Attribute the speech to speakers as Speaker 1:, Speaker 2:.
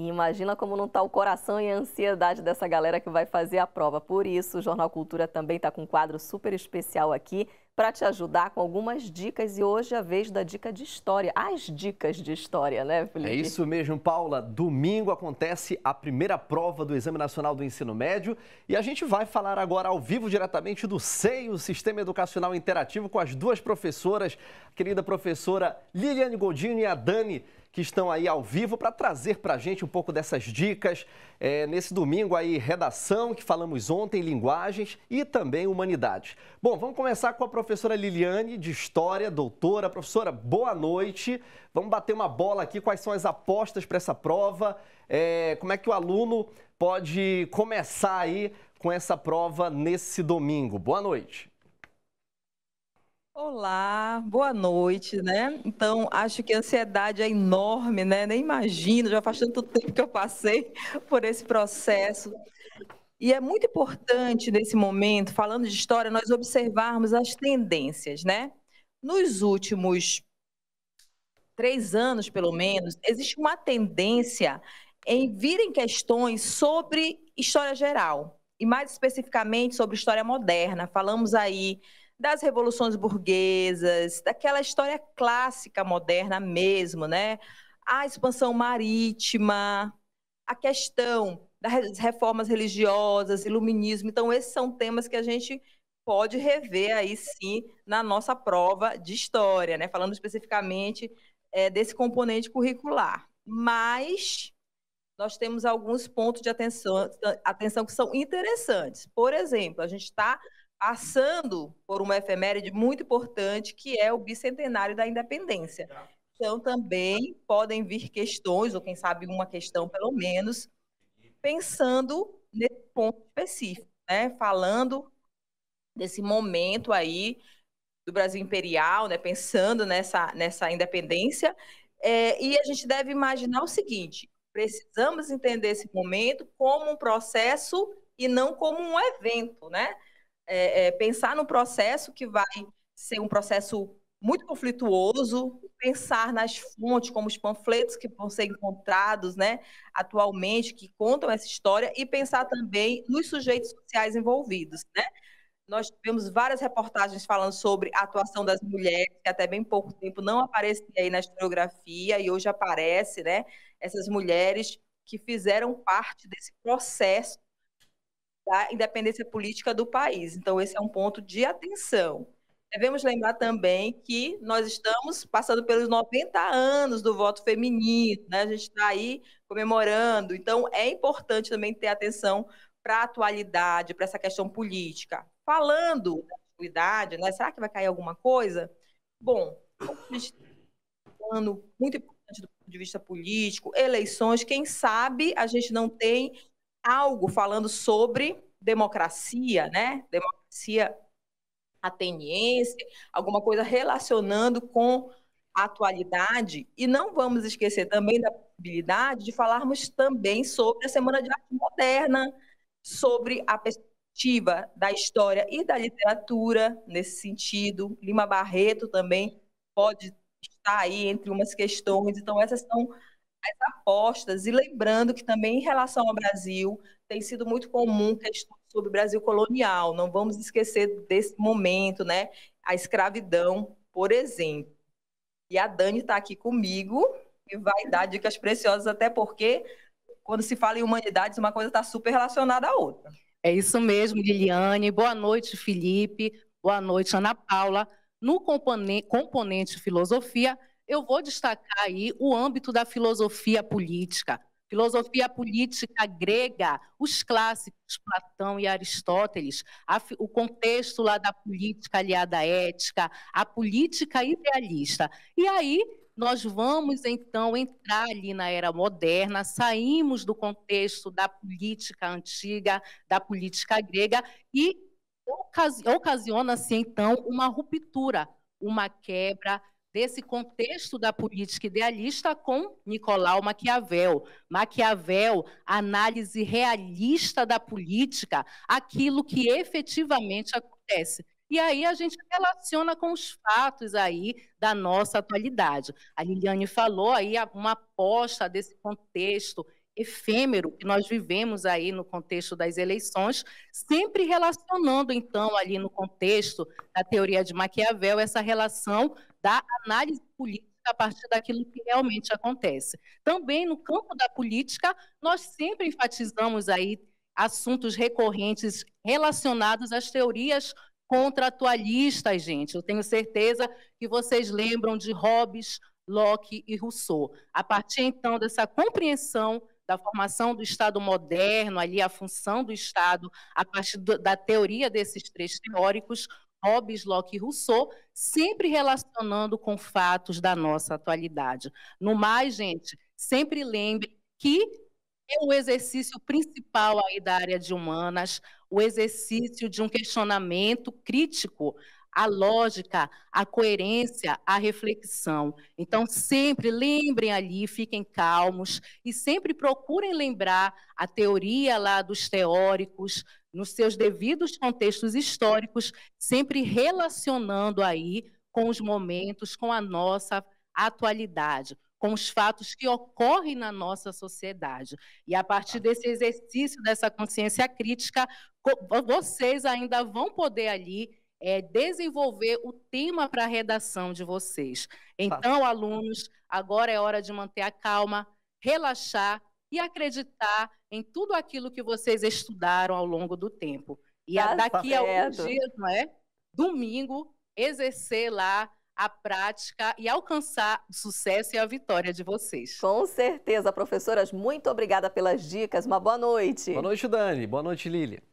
Speaker 1: E imagina como não está o coração e a ansiedade dessa galera que vai fazer a prova. Por isso, o Jornal Cultura também está com um quadro super especial aqui para te ajudar com algumas dicas e hoje é a vez da dica de história, as dicas de história, né, Felipe? É isso
Speaker 2: mesmo, Paula. Domingo acontece a primeira prova do Exame Nacional do Ensino Médio e a gente vai falar agora ao vivo diretamente do SEI, o Sistema Educacional Interativo, com as duas professoras, a querida professora Liliane Goldini e a Dani que estão aí ao vivo para trazer para a gente um pouco dessas dicas é, nesse domingo aí, redação, que falamos ontem, linguagens e também humanidades. Bom, vamos começar com a professora professora Liliane, de História, doutora. Professora, boa noite. Vamos bater uma bola aqui. Quais são as apostas para essa prova? É, como é que o aluno pode começar aí com essa prova nesse domingo? Boa noite.
Speaker 1: Olá, boa noite, né? Então, acho que a ansiedade é enorme, né? Nem imagino, já faz tanto tempo que eu passei por esse processo. E é muito importante nesse momento, falando de história, nós observarmos as tendências, né? Nos últimos três anos, pelo menos, existe uma tendência em virem questões sobre história geral e mais especificamente sobre história moderna. Falamos aí das revoluções burguesas, daquela história clássica moderna mesmo, né? A expansão marítima, a questão das reformas religiosas, iluminismo. Então, esses são temas que a gente pode rever aí sim na nossa prova de história, né? Falando especificamente é, desse componente curricular. Mas nós temos alguns pontos de atenção, atenção que são interessantes. Por exemplo, a gente está passando por uma efeméride muito importante, que é o bicentenário da independência. Tá. Então, também podem vir questões, ou quem sabe uma questão pelo menos, pensando nesse ponto específico, né? Falando desse momento aí do Brasil imperial, né? Pensando nessa, nessa independência. É, e a gente deve imaginar o seguinte: precisamos entender esse momento como um processo e não como um evento, né? É, é, pensar no processo que vai ser um processo muito conflituoso pensar nas fontes, como os panfletos que vão ser encontrados né, atualmente, que contam essa história, e pensar também nos sujeitos sociais envolvidos. Né? Nós tivemos várias reportagens falando sobre a atuação das mulheres, que até bem pouco tempo não aparecia aí na historiografia, e hoje aparece, né? Essas mulheres que fizeram parte desse processo da independência política do país. Então, esse é um ponto de atenção. Devemos lembrar também que nós estamos passando pelos 90 anos do voto feminino, né? A gente está aí comemorando. Então, é importante também ter atenção para a atualidade, para essa questão política. Falando da atualidade, né? Será que vai cair alguma coisa? Bom, a gente um tá ano muito importante do ponto de vista político, eleições, quem sabe a gente não tem algo falando sobre democracia, né? Democracia ateniense, alguma coisa relacionando com a atualidade. E não vamos esquecer também da possibilidade de falarmos também sobre a Semana de Arte Moderna, sobre a perspectiva da história e da literatura nesse sentido. Lima Barreto também pode estar aí entre umas questões. Então, essas são as apostas. E lembrando que também em relação ao Brasil, tem sido muito comum questões sobre o Brasil colonial, não vamos esquecer desse momento, né? A escravidão, por exemplo. E a Dani está aqui comigo e vai dar dicas preciosas, até porque
Speaker 3: quando se fala em humanidades, uma coisa está super relacionada à outra. É isso mesmo, Liliane. Boa noite, Felipe. Boa noite, Ana Paula. No componente, componente filosofia, eu vou destacar aí o âmbito da filosofia política, filosofia política grega, os clássicos Platão e Aristóteles, a, o contexto lá da política aliada à ética, a política idealista. E aí nós vamos então entrar ali na era moderna, saímos do contexto da política antiga, da política grega e ocasi ocasiona-se então uma ruptura, uma quebra desse contexto da política idealista com Nicolau Maquiavel. Maquiavel, análise realista da política, aquilo que efetivamente acontece. E aí a gente relaciona com os fatos aí da nossa atualidade. A Liliane falou aí uma aposta desse contexto efêmero que nós vivemos aí no contexto das eleições, sempre relacionando, então, ali no contexto da teoria de Maquiavel, essa relação da análise política a partir daquilo que realmente acontece. Também no campo da política, nós sempre enfatizamos aí assuntos recorrentes relacionados às teorias contratualistas, gente. Eu tenho certeza que vocês lembram de Hobbes, Locke e Rousseau. A partir então dessa compreensão da formação do Estado moderno, ali a função do Estado, a partir da teoria desses três teóricos, Hobbes, Locke e Rousseau, sempre relacionando com fatos da nossa atualidade. No mais, gente, sempre lembre que é o exercício principal aí da área de humanas, o exercício de um questionamento crítico a lógica, a coerência, a reflexão. Então, sempre lembrem ali, fiquem calmos e sempre procurem lembrar a teoria lá dos teóricos, nos seus devidos contextos históricos, sempre relacionando aí com os momentos, com a nossa atualidade, com os fatos que ocorrem na nossa sociedade. E a partir desse exercício dessa consciência crítica, vocês ainda vão poder ali é desenvolver o tema para a redação de vocês. Então, alunos, agora é hora de manter a calma, relaxar e acreditar em tudo aquilo que vocês estudaram ao longo do tempo. E tá daqui a alguns dias, não é? Domingo, exercer lá a prática e alcançar o sucesso e a vitória de vocês. Com certeza, professoras, muito obrigada pelas dicas. Uma boa noite. Boa
Speaker 2: noite, Dani. Boa noite, Lília.